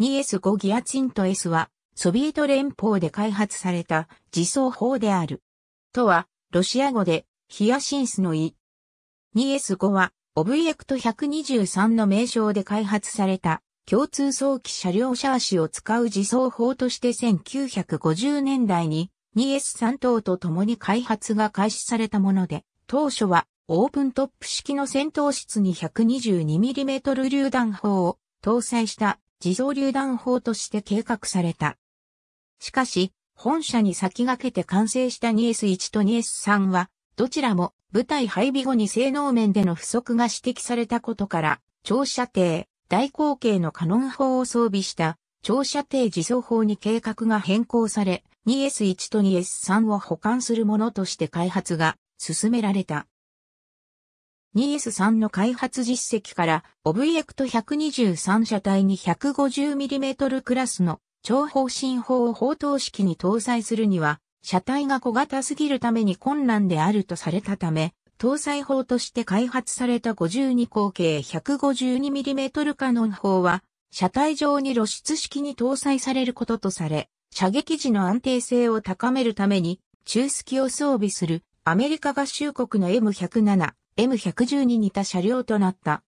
2S5 ギアチント S は、ソビエト連邦で開発された自走砲である。とは、ロシア語で、ヒアシンスの意。2S5 は、オブイエクト123の名称で開発された、共通早期車両シャーシを使う自走砲として1950年代に 2S3 等と共に開発が開始されたもので、当初はオープントップ式の戦闘室に 122mm 榴弾砲を搭載した自動榴弾砲として計画された。しかし、本社に先駆けて完成した 2S1 と 2S3 は、どちらも部隊配備後に性能面での不足が指摘されたことから、長射程、大口径のカノン砲を装備した長射程自走砲に計画が変更され、2S1 と 2S3 を保管するものとして開発が進められた。2S3 の開発実績から、オブイエクト123車体に 150mm クラスの超方針砲を砲塔式に搭載するには、車体が小型すぎるために困難であるとされたため、搭載砲として開発された52口径 152mm カノン砲は、車体上に露出式に搭載されることとされ、射撃時の安定性を高めるために、中隙を装備するアメリカ合衆国の M107 M110 に似た車両となった。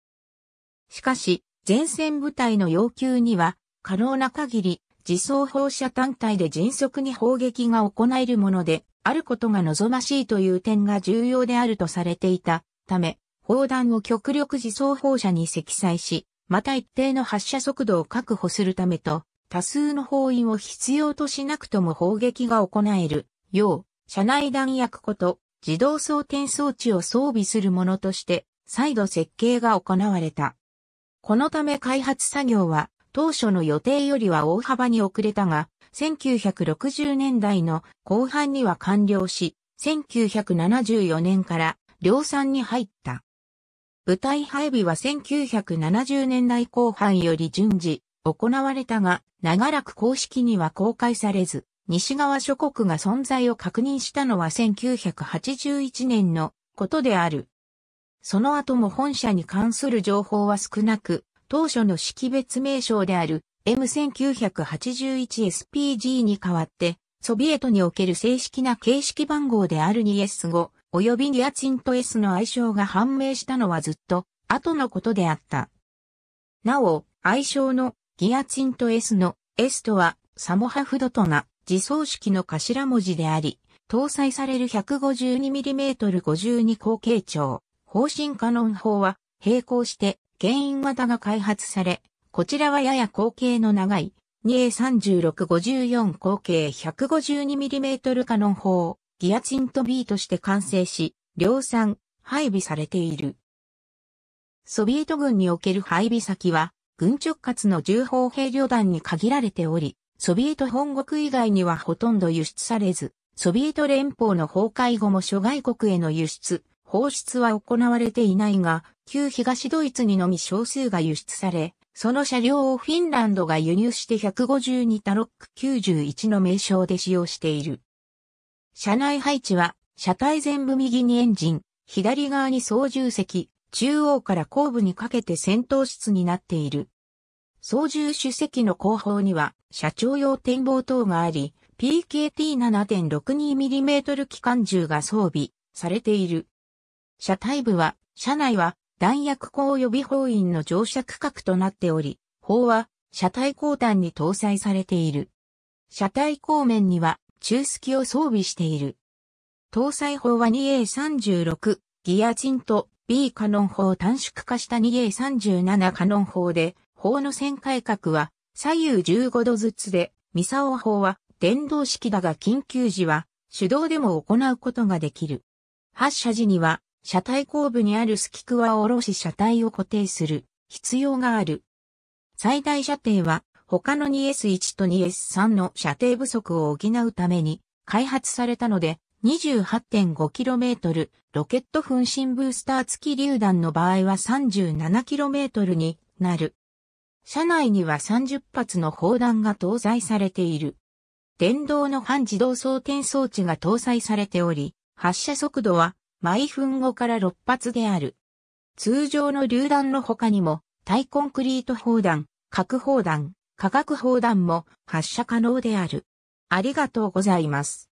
しかし、前線部隊の要求には、可能な限り、自走放射単体で迅速に砲撃が行えるもので、あることが望ましいという点が重要であるとされていたため、砲弾を極力自走放射に積載し、また一定の発射速度を確保するためと、多数の砲員を必要としなくとも砲撃が行えるよう、車内弾薬こと自動装填装置を装備するものとして再度設計が行われた。このため開発作業は当初の予定よりは大幅に遅れたが、1960年代の後半には完了し、1974年から量産に入った。部隊配備は1970年代後半より順次行われたが、長らく公式には公開されず、西側諸国が存在を確認したのは1981年のことである。その後も本社に関する情報は少なく、当初の識別名称である M1981SPG に代わって、ソビエトにおける正式な形式番号である 2S5 及びギアチンと S の愛称が判明したのはずっと後のことであった。なお、愛称のギアチンと S の S とはサモハフドトナ自走式の頭文字であり、搭載される 152mm52 口径長、方針カノン砲は並行して原因型が開発され、こちらはやや口径の長い 2A3654 口径 152mm カノン砲、ギアチンと B として完成し、量産、配備されている。ソビエト軍における配備先は、軍直轄の重砲兵旅団に限られており、ソビエト本国以外にはほとんど輸出されず、ソビエト連邦の崩壊後も諸外国への輸出、放出は行われていないが、旧東ドイツにのみ少数が輸出され、その車両をフィンランドが輸入して152タロック91の名称で使用している。車内配置は、車体全部右にエンジン、左側に操縦席、中央から後部にかけて戦闘室になっている。操縦主席の後方には社長用展望塔があり、PKT7.62mm 機関銃が装備されている。車体部は、車内は弾薬庫及び砲員の乗車区画となっており、砲は車体後端に搭載されている。車体後面には中隙を装備している。搭載砲は 2A36 ギアチンと B カノン砲短縮化した 2A37 カノン砲で、法の線改革は左右15度ずつで、ミサオ法は電動式だが緊急時は手動でも行うことができる。発射時には車体後部にあるスキクワを下ろし車体を固定する必要がある。最大射程は他の 2S1 と 2S3 の射程不足を補うために開発されたので 28.5km ロケット噴進ブースター付き榴弾の場合は 37km になる。車内には30発の砲弾が搭載されている。電動の半自動装填装置が搭載されており、発射速度は毎分5から6発である。通常の榴弾の他にも、対コンクリート砲弾、核砲弾、化学砲弾も発射可能である。ありがとうございます。